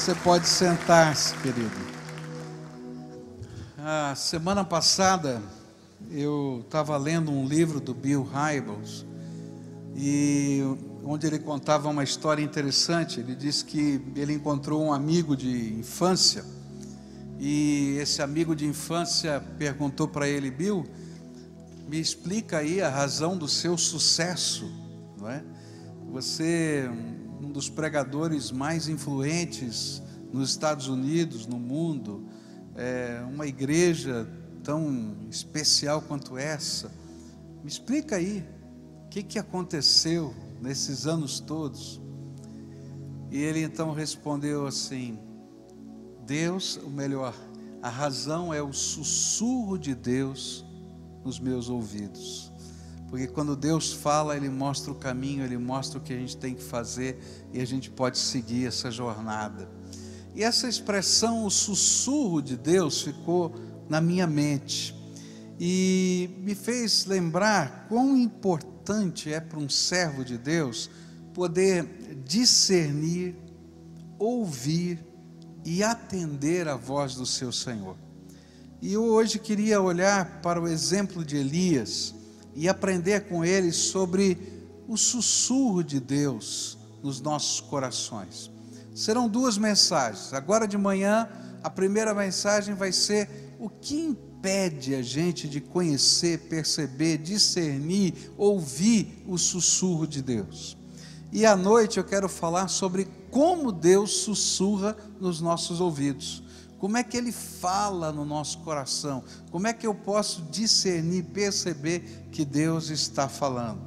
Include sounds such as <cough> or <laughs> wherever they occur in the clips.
Você pode sentar-se, querido. A ah, semana passada eu estava lendo um livro do Bill Hybels e onde ele contava uma história interessante. Ele disse que ele encontrou um amigo de infância e esse amigo de infância perguntou para ele, Bill, me explica aí a razão do seu sucesso, não é? Você um dos pregadores mais influentes nos Estados Unidos, no mundo, é, uma igreja tão especial quanto essa. Me explica aí, o que, que aconteceu nesses anos todos? E ele então respondeu assim: Deus, o melhor, a razão é o sussurro de Deus nos meus ouvidos. Porque quando Deus fala, Ele mostra o caminho, Ele mostra o que a gente tem que fazer e a gente pode seguir essa jornada. E essa expressão, o sussurro de Deus, ficou na minha mente e me fez lembrar quão importante é para um servo de Deus poder discernir, ouvir e atender à voz do seu Senhor. E eu hoje queria olhar para o exemplo de Elias e aprender com ele sobre o sussurro de Deus nos nossos corações. Serão duas mensagens. Agora de manhã, a primeira mensagem vai ser o que impede a gente de conhecer, perceber, discernir, ouvir o sussurro de Deus. E à noite eu quero falar sobre como Deus sussurra nos nossos ouvidos. Como é que ele fala no nosso coração? Como é que eu posso discernir, perceber que Deus está falando?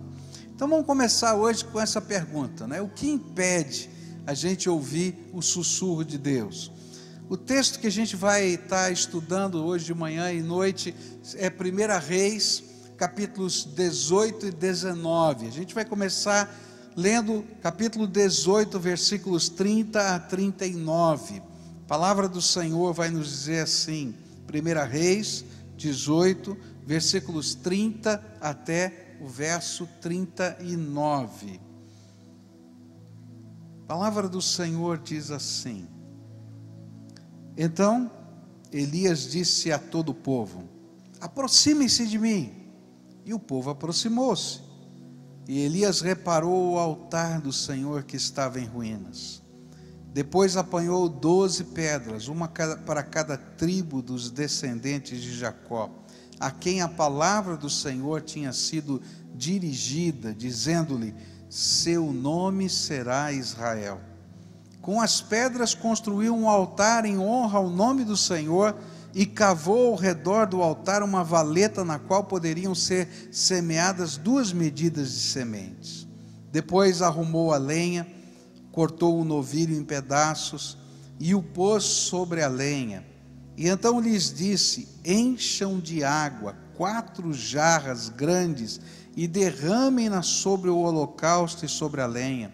Então vamos começar hoje com essa pergunta, né? O que impede a gente ouvir o sussurro de Deus? O texto que a gente vai estar tá estudando hoje de manhã e noite é 1 Reis, capítulos 18 e 19. A gente vai começar lendo capítulo 18, versículos 30 a 39. A palavra do Senhor vai nos dizer assim, 1 Reis 18, versículos 30 até o verso 39. A palavra do Senhor diz assim: Então Elias disse a todo o povo: Aproximem-se de mim. E o povo aproximou-se. E Elias reparou o altar do Senhor que estava em ruínas. Depois apanhou doze pedras, uma para cada tribo dos descendentes de Jacó, a quem a palavra do Senhor tinha sido dirigida, dizendo-lhe: Seu nome será Israel. Com as pedras construiu um altar em honra ao nome do Senhor e cavou ao redor do altar uma valeta na qual poderiam ser semeadas duas medidas de sementes. Depois arrumou a lenha cortou o novilho em pedaços e o pôs sobre a lenha. E então lhes disse: Encham de água quatro jarras grandes e derramem-na sobre o holocausto e sobre a lenha.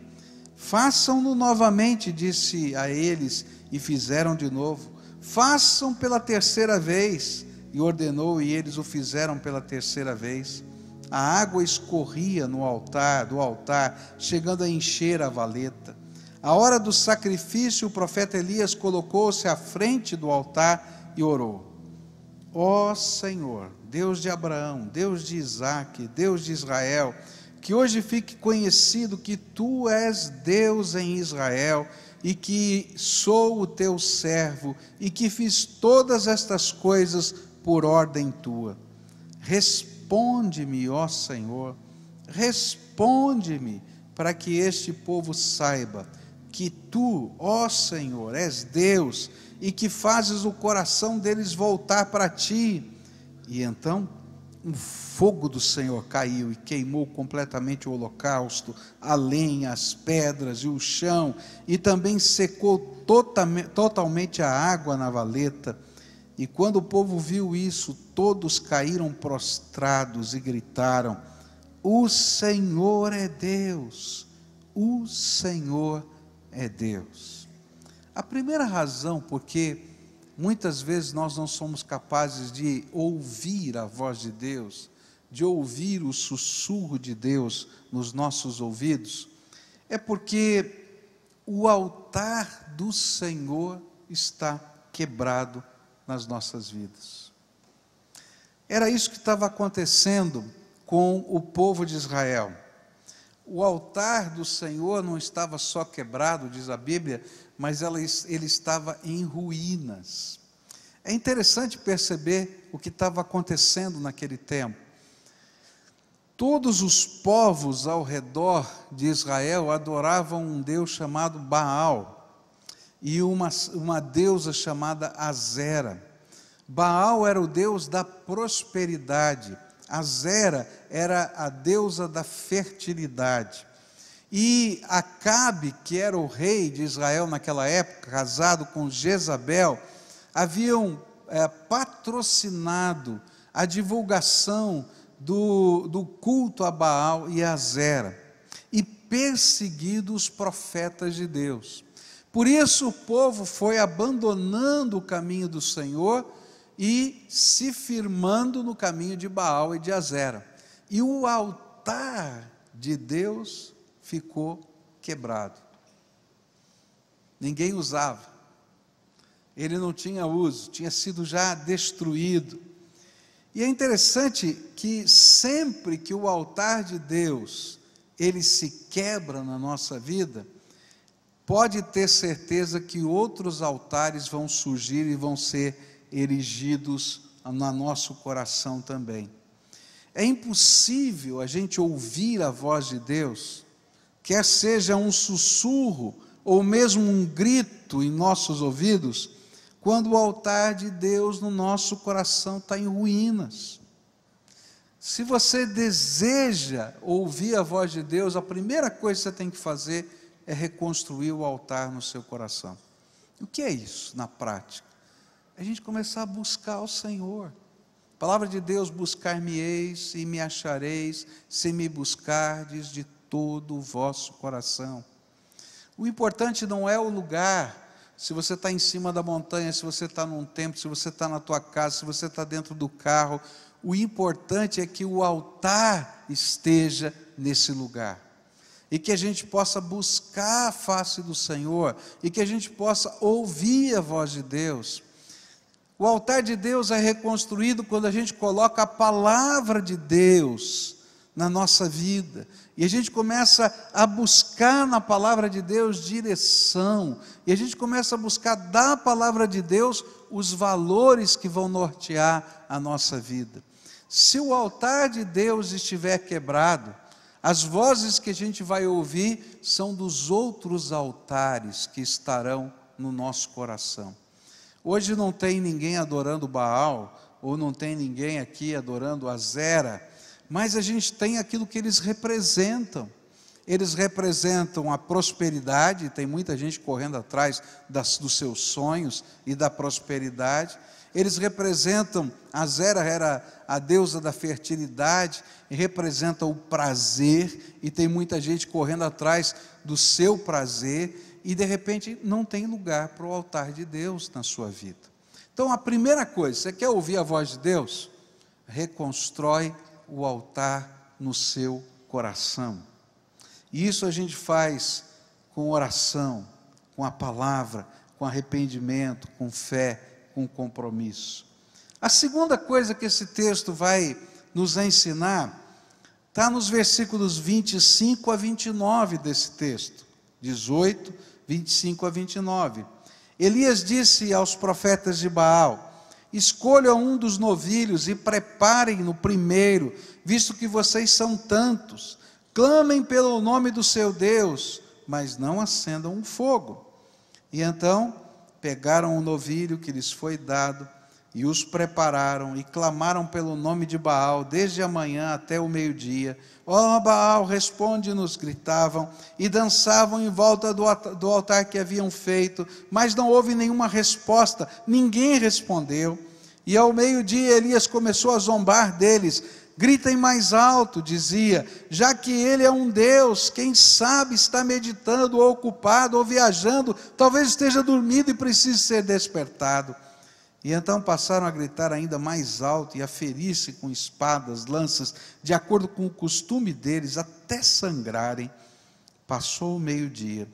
Façam-no novamente, disse a eles, e fizeram de novo. Façam pela terceira vez, e ordenou, e eles o fizeram pela terceira vez. A água escorria no altar, do altar, chegando a encher a valeta. A hora do sacrifício, o profeta Elias colocou-se à frente do altar e orou: Ó oh Senhor, Deus de Abraão, Deus de Isaac, Deus de Israel, que hoje fique conhecido que tu és Deus em Israel e que sou o teu servo e que fiz todas estas coisas por ordem tua. Responde-me, ó Senhor, responde-me para que este povo saiba que tu, ó Senhor, és Deus e que fazes o coração deles voltar para ti. E então um fogo do Senhor caiu e queimou completamente o holocausto, a lenha, as pedras e o chão, e também secou totalmente a água na valeta. E quando o povo viu isso, todos caíram prostrados e gritaram: O Senhor é Deus! O Senhor é é Deus. A primeira razão porque muitas vezes nós não somos capazes de ouvir a voz de Deus, de ouvir o sussurro de Deus nos nossos ouvidos, é porque o altar do Senhor está quebrado nas nossas vidas. Era isso que estava acontecendo com o povo de Israel o altar do Senhor não estava só quebrado, diz a Bíblia, mas ela, ele estava em ruínas. É interessante perceber o que estava acontecendo naquele tempo. Todos os povos ao redor de Israel adoravam um Deus chamado Baal e uma, uma deusa chamada Azera. Baal era o Deus da prosperidade, a Zera era a deusa da fertilidade. E Acabe, que era o rei de Israel naquela época, casado com Jezabel, haviam é, patrocinado a divulgação do, do culto a Baal e a Zera, e perseguido os profetas de Deus. Por isso o povo foi abandonando o caminho do Senhor e se firmando no caminho de Baal e de Azera. E o altar de Deus ficou quebrado. Ninguém usava. Ele não tinha uso, tinha sido já destruído. E é interessante que sempre que o altar de Deus ele se quebra na nossa vida, pode ter certeza que outros altares vão surgir e vão ser erigidos no nosso coração também. É impossível a gente ouvir a voz de Deus, quer seja um sussurro ou mesmo um grito em nossos ouvidos, quando o altar de Deus no nosso coração está em ruínas. Se você deseja ouvir a voz de Deus, a primeira coisa que você tem que fazer é reconstruir o altar no seu coração. O que é isso na prática? a gente começar a buscar o Senhor. palavra de Deus: buscar-me-eis e me achareis, se me buscardes de todo o vosso coração. O importante não é o lugar, se você está em cima da montanha, se você está num templo, se você está na tua casa, se você está dentro do carro, o importante é que o altar esteja nesse lugar. E que a gente possa buscar a face do Senhor, e que a gente possa ouvir a voz de Deus. O altar de Deus é reconstruído quando a gente coloca a palavra de Deus na nossa vida. E a gente começa a buscar na palavra de Deus direção. E a gente começa a buscar da palavra de Deus os valores que vão nortear a nossa vida. Se o altar de Deus estiver quebrado, as vozes que a gente vai ouvir são dos outros altares que estarão no nosso coração. Hoje não tem ninguém adorando Baal, ou não tem ninguém aqui adorando Azera, mas a gente tem aquilo que eles representam. Eles representam a prosperidade, tem muita gente correndo atrás das, dos seus sonhos e da prosperidade. Eles representam, a Zera era a deusa da fertilidade, e representa o prazer, e tem muita gente correndo atrás do seu prazer e de repente não tem lugar para o altar de Deus na sua vida. Então, a primeira coisa, você quer ouvir a voz de Deus? Reconstrói o altar no seu coração. E isso a gente faz com oração, com a palavra, com arrependimento, com fé, com compromisso. A segunda coisa que esse texto vai nos ensinar está nos versículos 25 a 29 desse texto, 18, 25 a 29. Elias disse aos profetas de Baal: Escolham um dos novilhos e preparem-no primeiro, visto que vocês são tantos. Clamem pelo nome do seu Deus, mas não acendam um fogo. E então pegaram o novilho que lhes foi dado e os prepararam e clamaram pelo nome de Baal desde a manhã até o meio-dia. Ó oh, Baal, responde-nos, gritavam, e dançavam em volta do altar que haviam feito, mas não houve nenhuma resposta, ninguém respondeu. E ao meio-dia Elias começou a zombar deles. Gritem mais alto, dizia, já que ele é um Deus, quem sabe está meditando, ou ocupado, ou viajando, talvez esteja dormido e precise ser despertado. E então passaram a gritar ainda mais alto e a ferir-se com espadas, lanças, de acordo com o costume deles, até sangrarem. Passou o meio-dia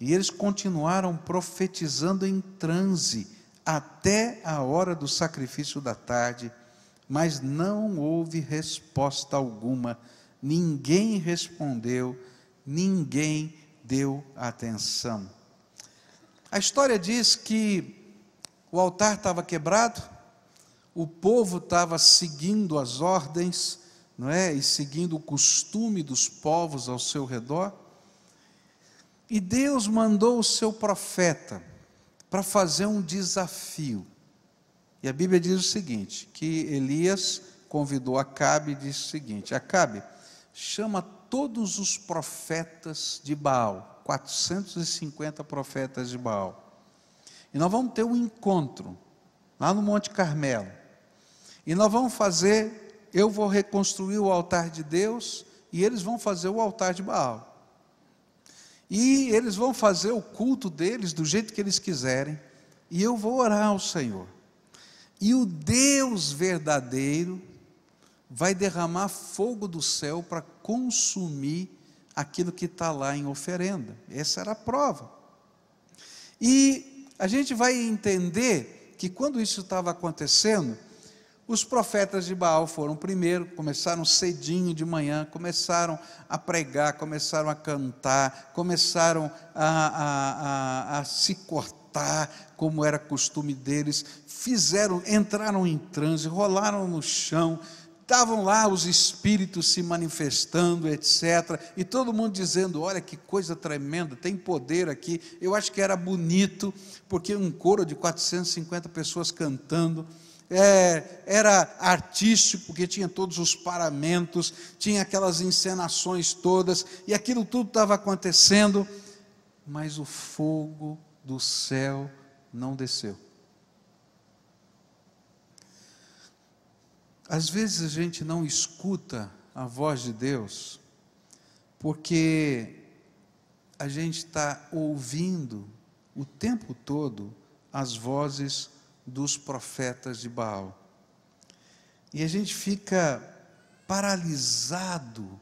e eles continuaram profetizando em transe até a hora do sacrifício da tarde, mas não houve resposta alguma, ninguém respondeu, ninguém deu atenção. A história diz que o altar estava quebrado, o povo estava seguindo as ordens, não é? E seguindo o costume dos povos ao seu redor. E Deus mandou o seu profeta para fazer um desafio. E a Bíblia diz o seguinte: que Elias convidou Acabe e disse o seguinte: Acabe, chama todos os profetas de Baal, 450 profetas de Baal e nós vamos ter um encontro lá no Monte Carmelo. E nós vamos fazer, eu vou reconstruir o altar de Deus e eles vão fazer o altar de Baal. E eles vão fazer o culto deles do jeito que eles quiserem, e eu vou orar ao Senhor. E o Deus verdadeiro vai derramar fogo do céu para consumir aquilo que está lá em oferenda. Essa era a prova. E a gente vai entender que quando isso estava acontecendo, os profetas de Baal foram primeiro, começaram cedinho de manhã, começaram a pregar, começaram a cantar, começaram a, a, a, a se cortar, como era costume deles, fizeram, entraram em transe, rolaram no chão, Estavam lá os espíritos se manifestando, etc. E todo mundo dizendo: Olha que coisa tremenda, tem poder aqui. Eu acho que era bonito, porque um coro de 450 pessoas cantando. É, era artístico, porque tinha todos os paramentos, tinha aquelas encenações todas, e aquilo tudo estava acontecendo, mas o fogo do céu não desceu. Às vezes a gente não escuta a voz de Deus, porque a gente está ouvindo o tempo todo as vozes dos profetas de Baal. E a gente fica paralisado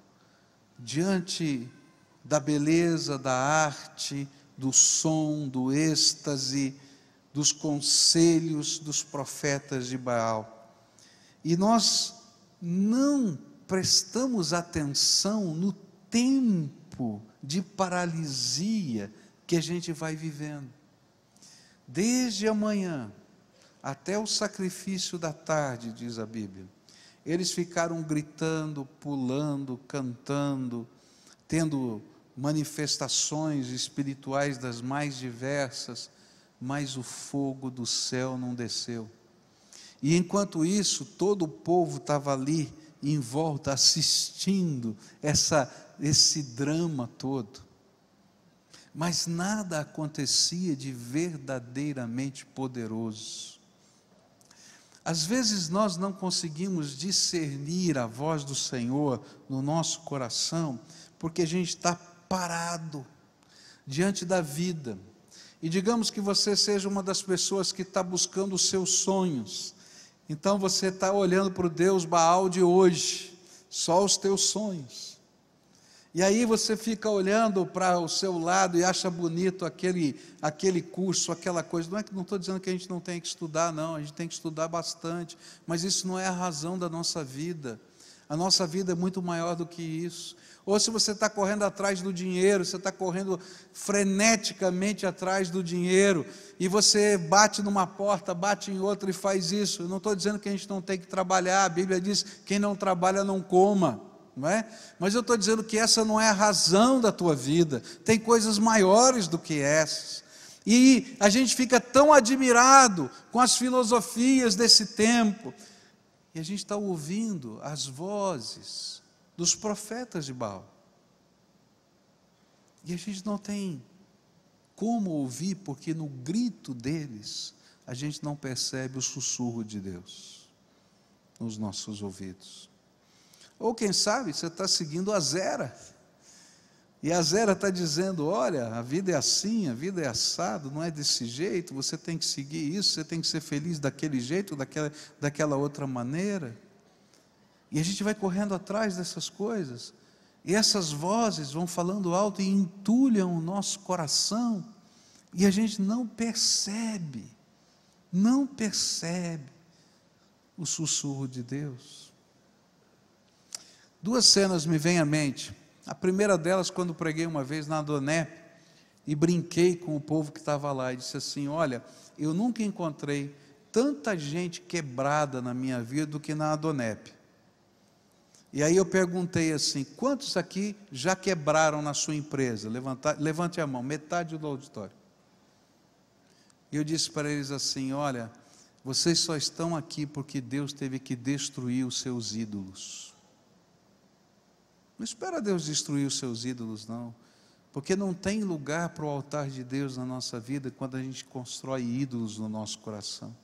diante da beleza, da arte, do som, do êxtase, dos conselhos dos profetas de Baal. E nós não prestamos atenção no tempo de paralisia que a gente vai vivendo. Desde amanhã até o sacrifício da tarde, diz a Bíblia. Eles ficaram gritando, pulando, cantando, tendo manifestações espirituais das mais diversas, mas o fogo do céu não desceu. E enquanto isso, todo o povo estava ali em volta assistindo essa esse drama todo. Mas nada acontecia de verdadeiramente poderoso. Às vezes nós não conseguimos discernir a voz do Senhor no nosso coração, porque a gente está parado diante da vida. E digamos que você seja uma das pessoas que está buscando os seus sonhos, então você está olhando para o Deus Baal de hoje, só os teus sonhos. E aí você fica olhando para o seu lado e acha bonito aquele, aquele curso, aquela coisa. Não é que não estou dizendo que a gente não tem que estudar, não, a gente tem que estudar bastante, mas isso não é a razão da nossa vida. A nossa vida é muito maior do que isso ou se você está correndo atrás do dinheiro, você está correndo freneticamente atrás do dinheiro, e você bate numa porta, bate em outra e faz isso. Eu não estou dizendo que a gente não tem que trabalhar, a Bíblia diz: quem não trabalha não coma. Não é? Mas eu estou dizendo que essa não é a razão da tua vida, tem coisas maiores do que essas. E a gente fica tão admirado com as filosofias desse tempo, e a gente está ouvindo as vozes dos profetas de Baal. E a gente não tem como ouvir, porque no grito deles a gente não percebe o sussurro de Deus nos nossos ouvidos. Ou quem sabe você está seguindo a Zera. E a Zera está dizendo: olha, a vida é assim, a vida é assado, não é desse jeito, você tem que seguir isso, você tem que ser feliz daquele jeito, daquela, daquela outra maneira. E a gente vai correndo atrás dessas coisas, e essas vozes vão falando alto e entulham o nosso coração, e a gente não percebe, não percebe o sussurro de Deus. Duas cenas me vêm à mente. A primeira delas, quando preguei uma vez na Adoné e brinquei com o povo que estava lá e disse assim: Olha, eu nunca encontrei tanta gente quebrada na minha vida do que na Adonep. E aí eu perguntei assim: quantos aqui já quebraram na sua empresa? Levanta, levante a mão, metade do auditório. E eu disse para eles assim: olha, vocês só estão aqui porque Deus teve que destruir os seus ídolos. Não espera Deus destruir os seus ídolos, não. Porque não tem lugar para o altar de Deus na nossa vida quando a gente constrói ídolos no nosso coração.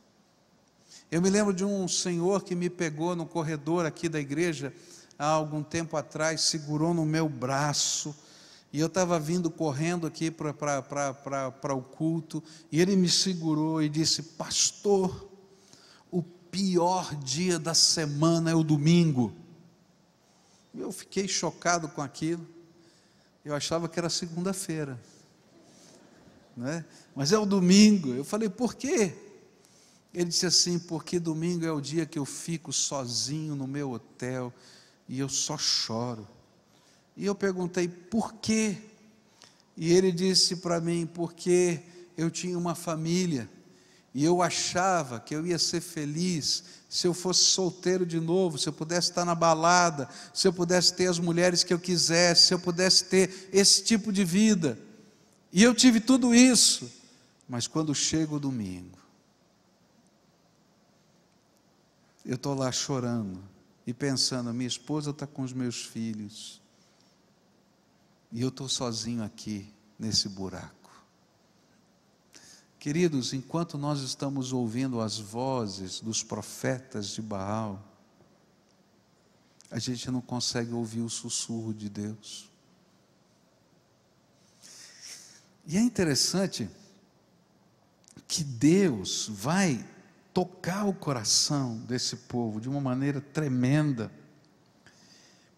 Eu me lembro de um senhor que me pegou no corredor aqui da igreja há algum tempo atrás, segurou no meu braço. E eu estava vindo correndo aqui para o culto, e ele me segurou e disse: Pastor, o pior dia da semana é o domingo. Eu fiquei chocado com aquilo. Eu achava que era segunda-feira. Né? Mas é o domingo. Eu falei: Por quê? Ele disse assim: Porque domingo é o dia que eu fico sozinho no meu hotel e eu só choro. E eu perguntei, por quê? E ele disse para mim, porque eu tinha uma família e eu achava que eu ia ser feliz se eu fosse solteiro de novo, se eu pudesse estar na balada, se eu pudesse ter as mulheres que eu quisesse, se eu pudesse ter esse tipo de vida. E eu tive tudo isso, mas quando chega o domingo, eu estou lá chorando e pensando: minha esposa está com os meus filhos e eu estou sozinho aqui nesse buraco. Queridos, enquanto nós estamos ouvindo as vozes dos profetas de Baal, a gente não consegue ouvir o sussurro de Deus. E é interessante que Deus vai tocar o coração desse povo de uma maneira tremenda.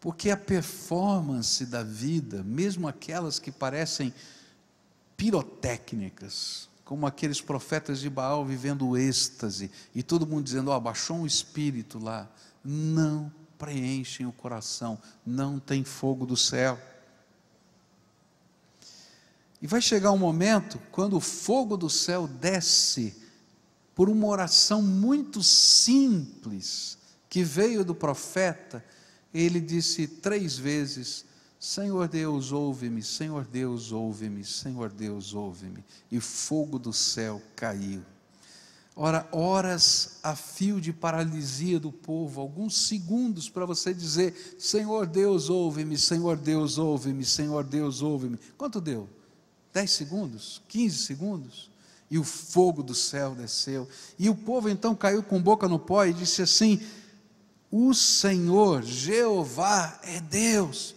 Porque a performance da vida, mesmo aquelas que parecem pirotécnicas, como aqueles profetas de Baal vivendo êxtase e todo mundo dizendo: oh, baixou um espírito lá. Não preenchem o coração, não tem fogo do céu. E vai chegar um momento quando o fogo do céu desce por uma oração muito simples que veio do profeta, ele disse três vezes: Senhor Deus, ouve-me, Senhor Deus, ouve-me, Senhor Deus, ouve-me. E fogo do céu caiu. Ora, horas a fio de paralisia do povo, alguns segundos para você dizer: Senhor Deus, ouve-me, Senhor Deus, ouve-me, Senhor Deus, ouve-me. Quanto deu? dez segundos? quinze segundos? e o fogo do céu desceu. E o povo então caiu com boca no pó e disse assim: O Senhor, Jeová, é Deus.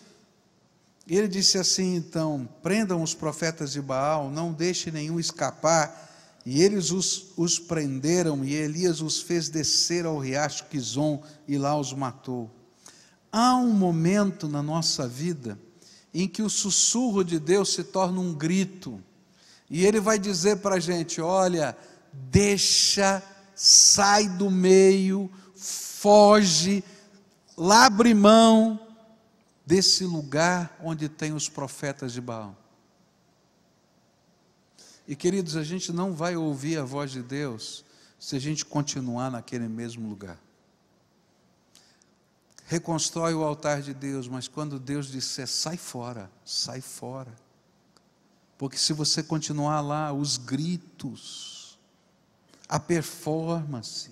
E ele disse assim então: Prendam os profetas de Baal, não deixe nenhum escapar. E eles os, os prenderam, e Elias os fez descer ao riacho Quizon e lá os matou. Há um momento na nossa vida em que o sussurro de Deus se torna um grito e ele vai dizer para a gente: olha, deixa, sai do meio, foge, labre mão desse lugar onde tem os profetas de Baal. E queridos, a gente não vai ouvir a voz de Deus se a gente continuar naquele mesmo lugar. Reconstrói o altar de Deus, mas quando Deus disser sai fora, sai fora. Porque se você continuar lá, os gritos, a performance,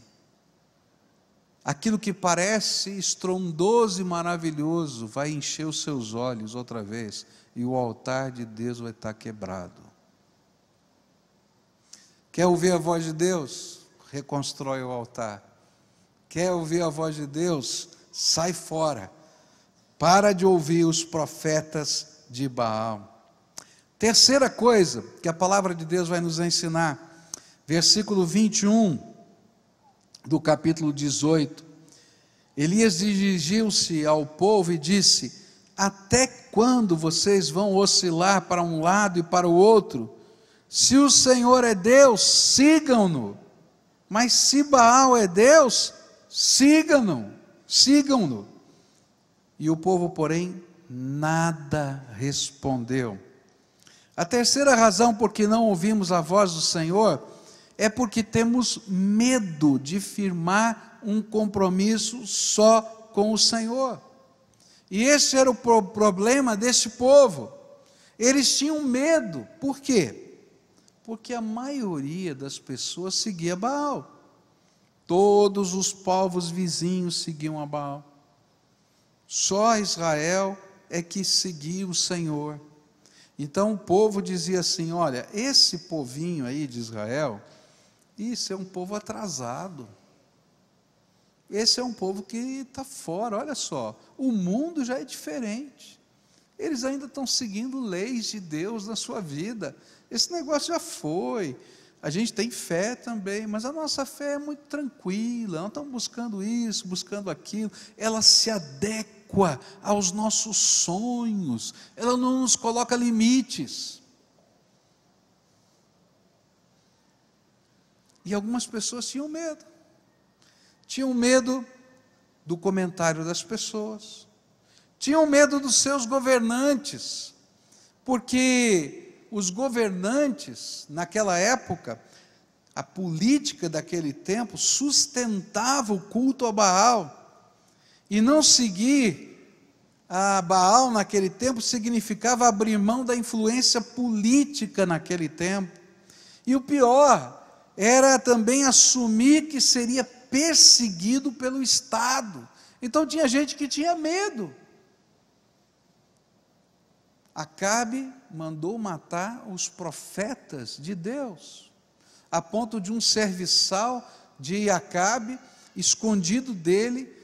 aquilo que parece estrondoso e maravilhoso vai encher os seus olhos outra vez e o altar de Deus vai estar quebrado. Quer ouvir a voz de Deus? Reconstrói o altar. Quer ouvir a voz de Deus? Sai fora. Para de ouvir os profetas de Baal. Terceira coisa que a palavra de Deus vai nos ensinar, versículo 21 do capítulo 18. Elias dirigiu-se ao povo e disse: Até quando vocês vão oscilar para um lado e para o outro? Se o Senhor é Deus, sigam-no. Mas se Baal é Deus, sigam-no, sigam-no. E o povo, porém, nada respondeu. A terceira razão por que não ouvimos a voz do Senhor é porque temos medo de firmar um compromisso só com o Senhor. E esse era o problema desse povo. Eles tinham medo. Por quê? Porque a maioria das pessoas seguia Baal. Todos os povos vizinhos seguiam a Baal. Só Israel é que seguia o Senhor. Então o povo dizia assim: olha, esse povinho aí de Israel, isso é um povo atrasado. Esse é um povo que está fora, olha só, o mundo já é diferente. Eles ainda estão seguindo leis de Deus na sua vida. Esse negócio já foi. A gente tem fé também, mas a nossa fé é muito tranquila, não estamos buscando isso, buscando aquilo. Ela se adequa adequa aos nossos sonhos, ela não nos coloca limites. E algumas pessoas tinham medo. Tinham medo do comentário das pessoas. Tinham medo dos seus governantes. Porque os governantes, naquela época, a política daquele tempo sustentava o culto a Baal. E não seguir a Baal naquele tempo significava abrir mão da influência política naquele tempo. E o pior era também assumir que seria perseguido pelo Estado. Então tinha gente que tinha medo. Acabe mandou matar os profetas de Deus, a ponto de um serviçal de Acabe, escondido dele,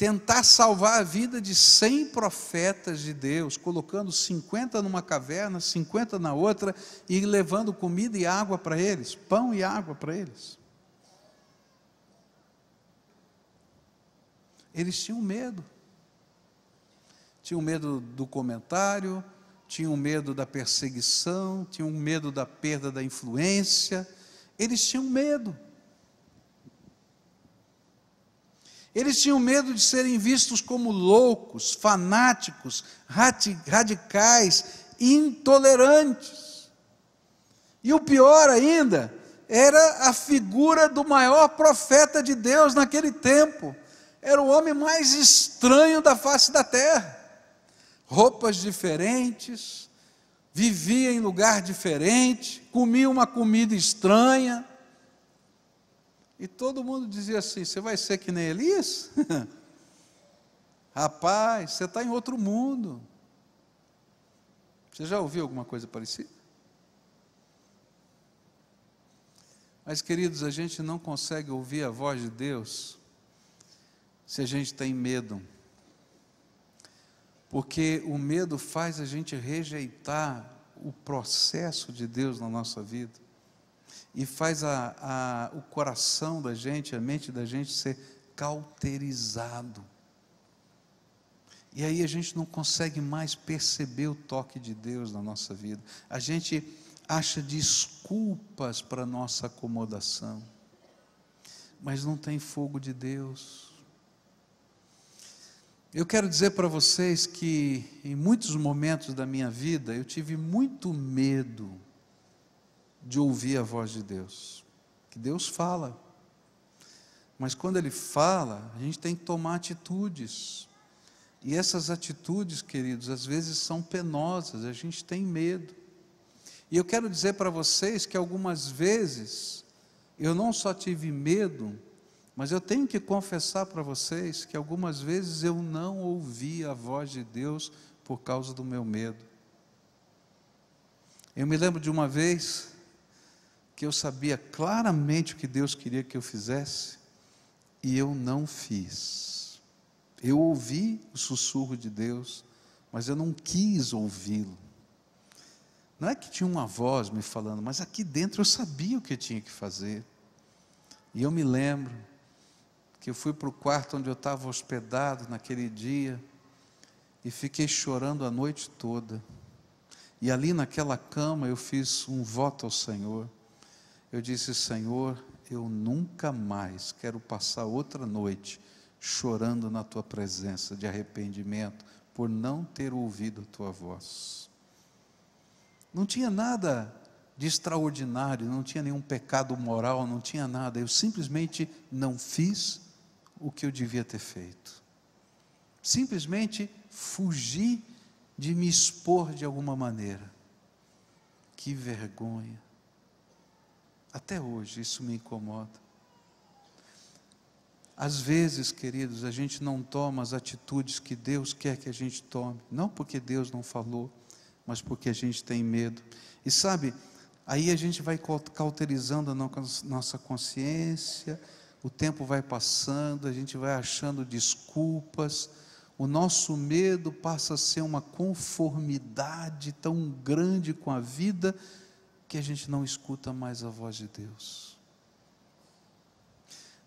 tentar salvar a vida de 100 profetas de Deus, colocando 50 numa caverna, 50 na outra e levando comida e água para eles, pão e água para eles. Eles tinham medo. Tinham medo do comentário, tinham medo da perseguição, tinham medo da perda da influência. Eles tinham medo. Eles tinham medo de serem vistos como loucos, fanáticos, radicais, intolerantes. E o pior ainda era a figura do maior profeta de Deus naquele tempo. Era o homem mais estranho da face da terra. Roupas diferentes, vivia em lugar diferente, comia uma comida estranha, e todo mundo dizia assim: Você vai ser que nem Elias? <laughs> Rapaz, você está em outro mundo. Você já ouviu alguma coisa parecida? Mas, queridos, a gente não consegue ouvir a voz de Deus se a gente tem medo. Porque o medo faz a gente rejeitar o processo de Deus na nossa vida e faz a, a, o coração da gente, a mente da gente ser cauterizado. E aí a gente não consegue mais perceber o toque de Deus na nossa vida. A gente acha desculpas para nossa acomodação. Mas não tem fogo de Deus. Eu quero dizer para vocês que em muitos momentos da minha vida eu tive muito medo de ouvir a voz de Deus. Que Deus fala. Mas quando Ele fala, a gente tem que tomar atitudes. E essas atitudes, queridos, às vezes são penosas, a gente tem medo. E eu quero dizer para vocês que algumas vezes eu não só tive medo, mas eu tenho que confessar para vocês que algumas vezes eu não ouvi a voz de Deus por causa do meu medo. Eu me lembro de uma vez que eu sabia claramente o que Deus queria que eu fizesse e eu não fiz. Eu ouvi o sussurro de Deus, mas eu não quis ouvi-lo. Não é que tinha uma voz me falando, mas aqui dentro eu sabia o que eu tinha que fazer. E eu me lembro que eu fui para o quarto onde eu estava hospedado naquele dia e fiquei chorando a noite toda. E ali naquela cama eu fiz um voto ao Senhor eu disse: Senhor, eu nunca mais quero passar outra noite chorando na tua presença de arrependimento por não ter ouvido a tua voz. Não tinha nada de extraordinário, não tinha nenhum pecado moral, não tinha nada. Eu simplesmente não fiz o que eu devia ter feito. Simplesmente fugi de me expor de alguma maneira. Que vergonha. Até hoje isso me incomoda. Às vezes, queridos, a gente não toma as atitudes que Deus quer que a gente tome, não porque Deus não falou, mas porque a gente tem medo. E sabe, aí a gente vai cauterizando a nossa consciência, o tempo vai passando, a gente vai achando desculpas, o nosso medo passa a ser uma conformidade tão grande com a vida que a gente não escuta mais a voz de Deus.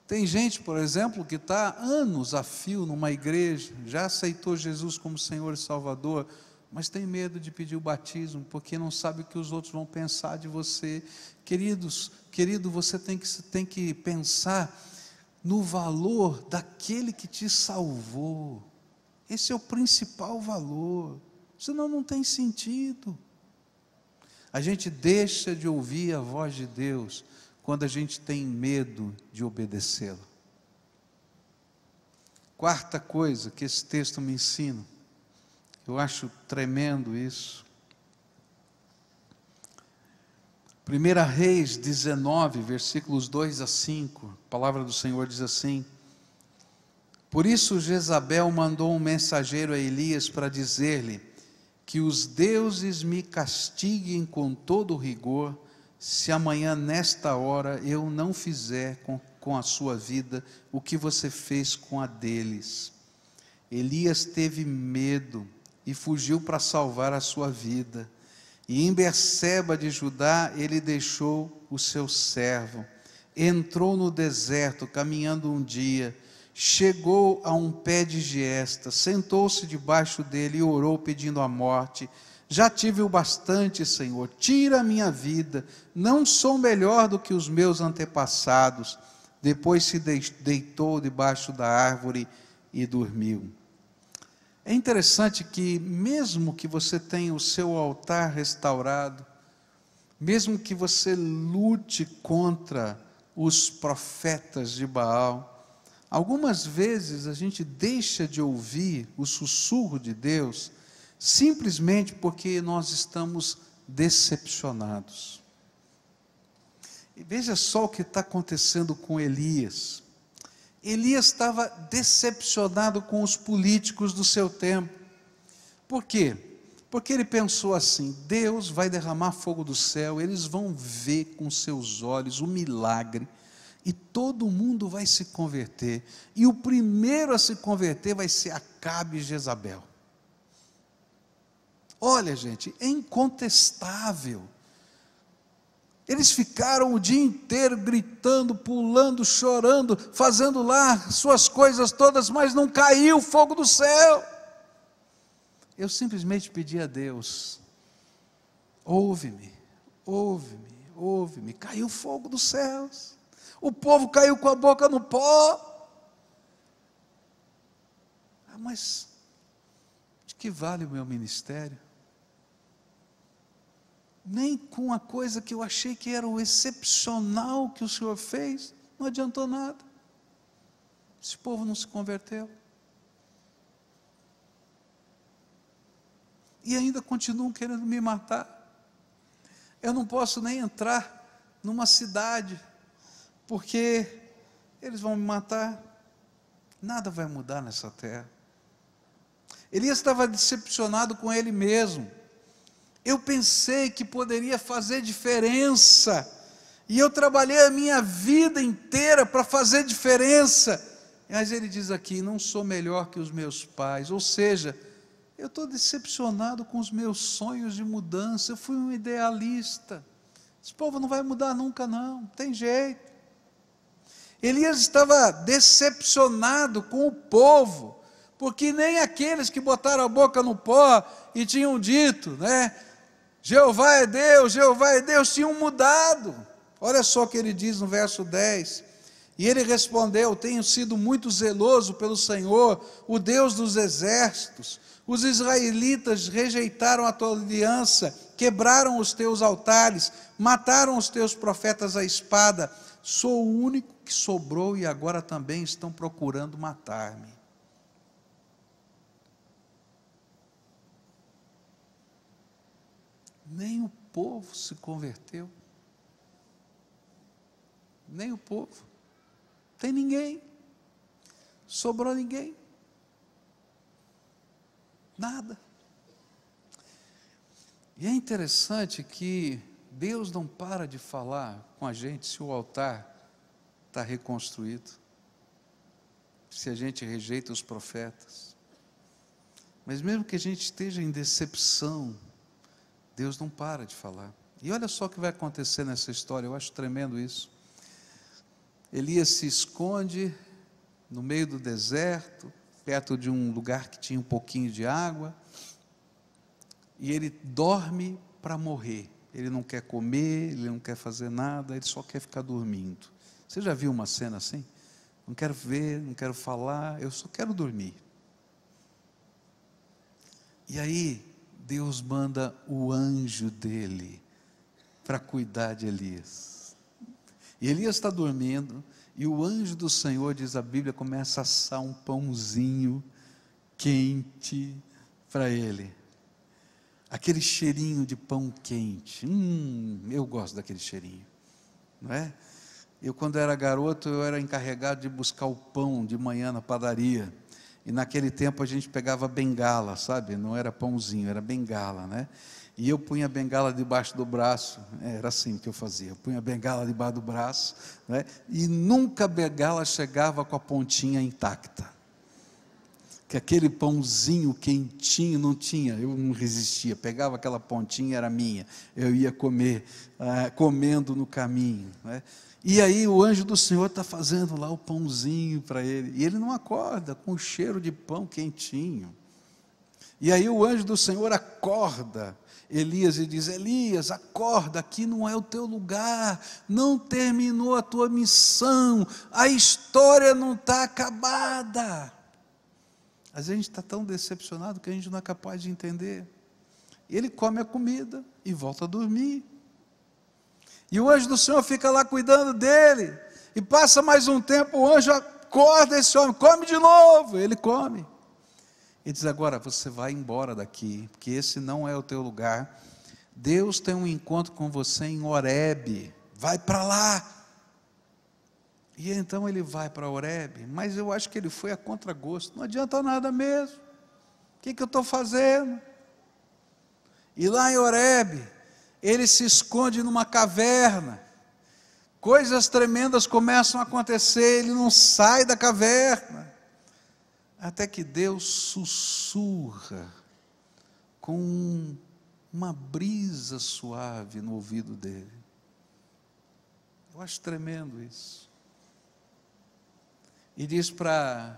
Tem gente, por exemplo, que está anos a fio numa igreja, já aceitou Jesus como Senhor e Salvador, mas tem medo de pedir o batismo, porque não sabe o que os outros vão pensar de você. Queridos, querido, você tem que, tem que pensar no valor daquele que te salvou. Esse é o principal valor, senão não tem sentido. A gente deixa de ouvir a voz de Deus quando a gente tem medo de obedecê-lo. Quarta coisa que esse texto me ensina, eu acho tremendo isso. 1 Reis 19, versículos 2 a 5, a palavra do Senhor diz assim: Por isso Jezabel mandou um mensageiro a Elias para dizer-lhe: que os deuses me castiguem com todo rigor, se amanhã nesta hora eu não fizer com, com a sua vida o que você fez com a deles. Elias teve medo e fugiu para salvar a sua vida. E em Berseba de Judá ele deixou o seu servo. Entrou no deserto caminhando um dia chegou a um pé de giesta, sentou-se debaixo dele e orou pedindo a morte. Já tive o bastante, Senhor, tira a minha vida, não sou melhor do que os meus antepassados. Depois se deitou debaixo da árvore e dormiu. É interessante que, mesmo que você tenha o seu altar restaurado, mesmo que você lute contra os profetas de Baal, Algumas vezes a gente deixa de ouvir o sussurro de Deus simplesmente porque nós estamos decepcionados. E veja só o que está acontecendo com Elias. Elias estava decepcionado com os políticos do seu tempo. Por quê? Porque ele pensou assim: Deus vai derramar fogo do céu, eles vão ver com seus olhos o milagre e todo mundo vai se converter. E o primeiro a se converter vai ser Acabe e Jezabel. Olha, gente, é incontestável. Eles ficaram o dia inteiro gritando, pulando, chorando, fazendo lá suas coisas todas, mas não caiu o fogo do céu. Eu simplesmente pedi a Deus: ouve-me, ouve-me, ouve-me. Caiu o fogo dos céus. O povo caiu com a boca no pó. Ah, mas de que vale o meu ministério? Nem com a coisa que eu achei que era o excepcional que o Senhor fez, não adiantou nada. Esse povo não se converteu. E ainda continuam querendo me matar. Eu não posso nem entrar numa cidade porque eles vão me matar, nada vai mudar nessa terra. Elias estava decepcionado com ele mesmo. Eu pensei que poderia fazer diferença, e eu trabalhei a minha vida inteira para fazer diferença. Mas ele diz aqui: não sou melhor que os meus pais, ou seja, eu estou decepcionado com os meus sonhos de mudança, eu fui um idealista. Esse povo não vai mudar nunca, não, não tem jeito. Elias estava decepcionado com o povo, porque nem aqueles que botaram a boca no pó e tinham dito, né? Jeová é Deus, Jeová é Deus, tinham mudado. Olha só o que ele diz no verso 10. E ele respondeu: Tenho sido muito zeloso pelo Senhor, o Deus dos exércitos. Os israelitas rejeitaram a tua aliança, quebraram os teus altares, mataram os teus profetas à espada Sou o único que sobrou e agora também estão procurando matar-me. Nem o povo se converteu. Nem o povo. Tem ninguém. Sobrou ninguém. Nada. E é interessante que Deus não para de falar com a gente se o altar está reconstruído, se a gente rejeita os profetas. Mas mesmo que a gente esteja em decepção, Deus não para de falar. E olha só o que vai acontecer nessa história, eu acho tremendo isso. Elias se esconde no meio do deserto, perto de um lugar que tinha um pouquinho de água, e ele dorme para morrer ele não quer comer, ele não quer fazer nada, ele só quer ficar dormindo. Você já viu uma cena assim? Não quero ver, não quero falar, eu só quero dormir. E aí, Deus manda o anjo dele para cuidar de Elias. E Elias está dormindo, e o anjo do Senhor, diz a Bíblia, começa a assar um pãozinho quente para ele aquele cheirinho de pão quente. Hum, eu gosto daquele cheirinho, não é? Eu quando era garoto, eu era encarregado de buscar o pão de manhã na padaria. E naquele tempo a gente pegava bengala, sabe? Não era pãozinho, era bengala, né? E eu punha a bengala debaixo do braço, é, era assim que eu fazia, eu punha a bengala debaixo do braço, né? e nunca a bengala chegava com a pontinha intacta que aquele pãozinho quentinho não tinha, eu não resistia, pegava aquela pontinha, era minha, eu ia comer, ah, comendo no caminho. Né? E aí o anjo do Senhor está fazendo lá o pãozinho para ele, e ele não acorda com o cheiro de pão quentinho. E aí o anjo do Senhor acorda Elias e diz: Elias, acorda, aqui não é o teu lugar, não terminou a tua missão, a história não está acabada. Às vezes a gente está tão decepcionado que a gente não é capaz de entender. Ele come a comida e volta a dormir. E o anjo do Senhor fica lá cuidando dele. E passa mais um tempo, o anjo acorda esse homem, come de novo. Ele come. E diz: Agora você vai embora daqui, porque esse não é o teu lugar. Deus tem um encontro com você em Horebe. Vai para lá. E então ele vai para Oreb, mas eu acho que ele foi a contragosto, não adianta nada mesmo. O que, que eu estou fazendo? E lá em Oreb, ele se esconde numa caverna. Coisas tremendas começam a acontecer, ele não sai da caverna. Até que Deus sussurra com uma brisa suave no ouvido dele. Eu acho tremendo isso e diz para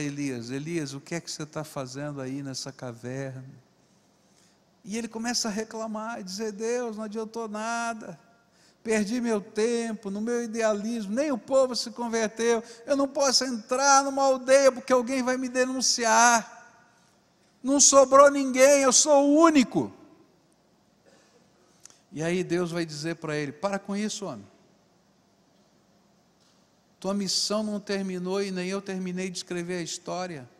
Elias: Elias, o que é que você está fazendo aí nessa caverna? E ele começa a reclamar, e dizer: Deus, não adiantou nada, perdi meu tempo, no meu idealismo, nem o povo se converteu, eu não posso entrar numa aldeia porque alguém vai me denunciar. Não sobrou ninguém, eu sou o único. E aí Deus vai dizer para ele: Para com isso, homem. Tua missão não terminou e nem eu terminei de escrever a história.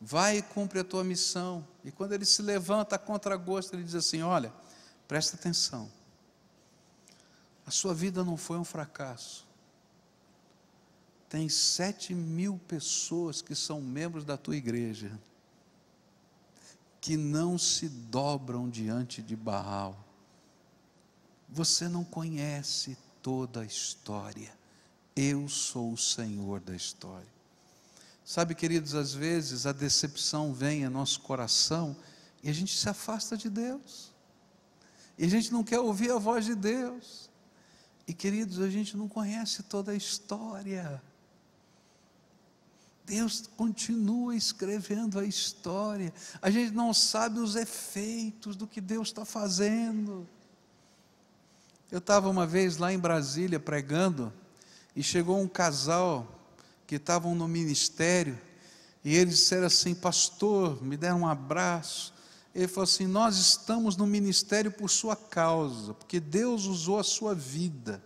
Vai e cumpre a tua missão. E quando ele se levanta contra gosto, ele diz assim: Olha, presta atenção. A sua vida não foi um fracasso. Tem sete mil pessoas que são membros da tua igreja que não se dobram diante de Baal. Você não conhece toda a história. Eu sou o Senhor da história. Sabe, queridos, às vezes a decepção vem a nosso coração e a gente se afasta de Deus. E a gente não quer ouvir a voz de Deus. E queridos, a gente não conhece toda a história. Deus continua escrevendo a história. A gente não sabe os efeitos do que Deus está fazendo. Eu estava uma vez lá em Brasília pregando e chegou um casal que estavam no ministério e eles disseram assim: Pastor, me deram um abraço. Ele falou assim: Nós estamos no ministério por sua causa, porque Deus usou a sua vida.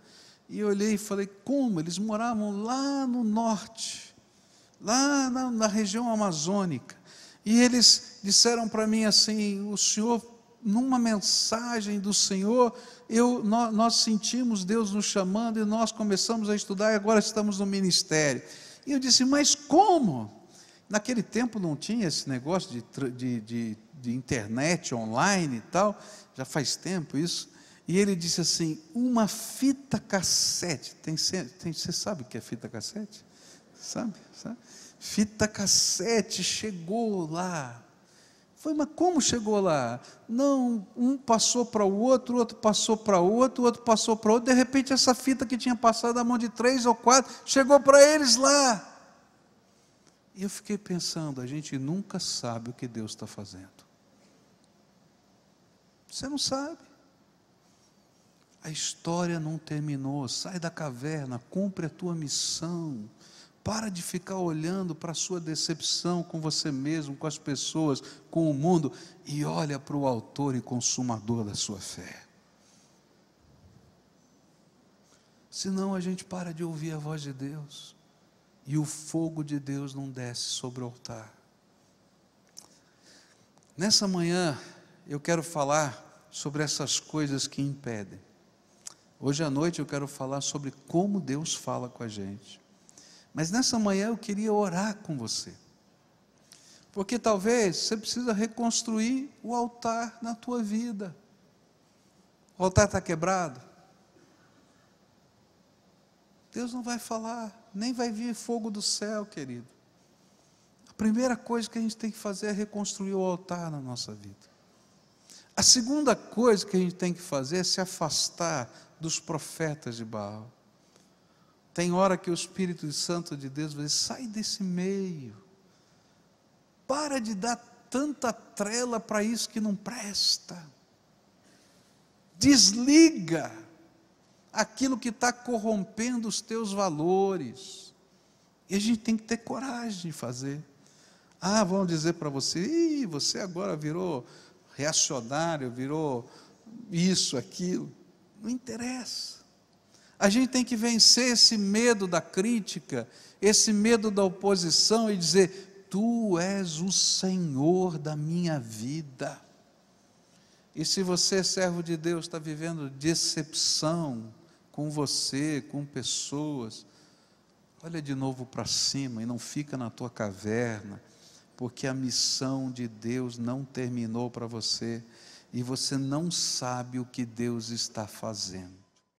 E eu olhei e falei: Como? Eles moravam lá no norte, lá na, na região amazônica. E eles disseram para mim assim: O senhor, numa mensagem do Senhor, eu, nós, nós sentimos Deus nos chamando e nós começamos a estudar e agora estamos no ministério. E eu disse, mas como? Naquele tempo não tinha esse negócio de, de, de, de internet online e tal, já faz tempo isso. E ele disse assim: uma fita cassete. Tem, tem, você sabe o que é fita cassete? Sabe? sabe? Fita cassete chegou lá foi, mas como chegou lá? Não, um passou para o outro, outro passou para o outro, outro passou para outro. De repente, essa fita que tinha passado a mão de três ou quatro chegou para eles lá. E eu fiquei pensando: a gente nunca sabe o que Deus está fazendo. Você não sabe. A história não terminou. Sai da caverna, cumpre a tua missão. Para de ficar olhando para a sua decepção com você mesmo, com as pessoas, com o mundo, e olha para o autor e consumador da sua fé. Senão a gente para de ouvir a voz de Deus, e o fogo de Deus não desce sobre o altar. Nessa manhã, eu quero falar sobre essas coisas que impedem. Hoje à noite eu quero falar sobre como Deus fala com a gente. Mas nessa manhã eu queria orar com você. Porque talvez você precisa reconstruir o altar na tua vida. O altar está quebrado. Deus não vai falar, nem vai vir fogo do céu, querido. A primeira coisa que a gente tem que fazer é reconstruir o altar na nossa vida. A segunda coisa que a gente tem que fazer é se afastar dos profetas de Baal. Tem hora que o Espírito Santo de Deus vai dizer, sai desse meio. Para de dar tanta trela para isso que não presta. Desliga aquilo que está corrompendo os teus valores. E a gente tem que ter coragem de fazer. Ah, vão dizer para você, você agora virou reacionário, virou isso, aquilo. Não interessa. A gente tem que vencer esse medo da crítica, esse medo da oposição e dizer: Tu és o Senhor da minha vida. E se você, é servo de Deus, está vivendo decepção com você, com pessoas, olha de novo para cima e não fica na tua caverna, porque a missão de Deus não terminou para você e você não sabe o que Deus está fazendo.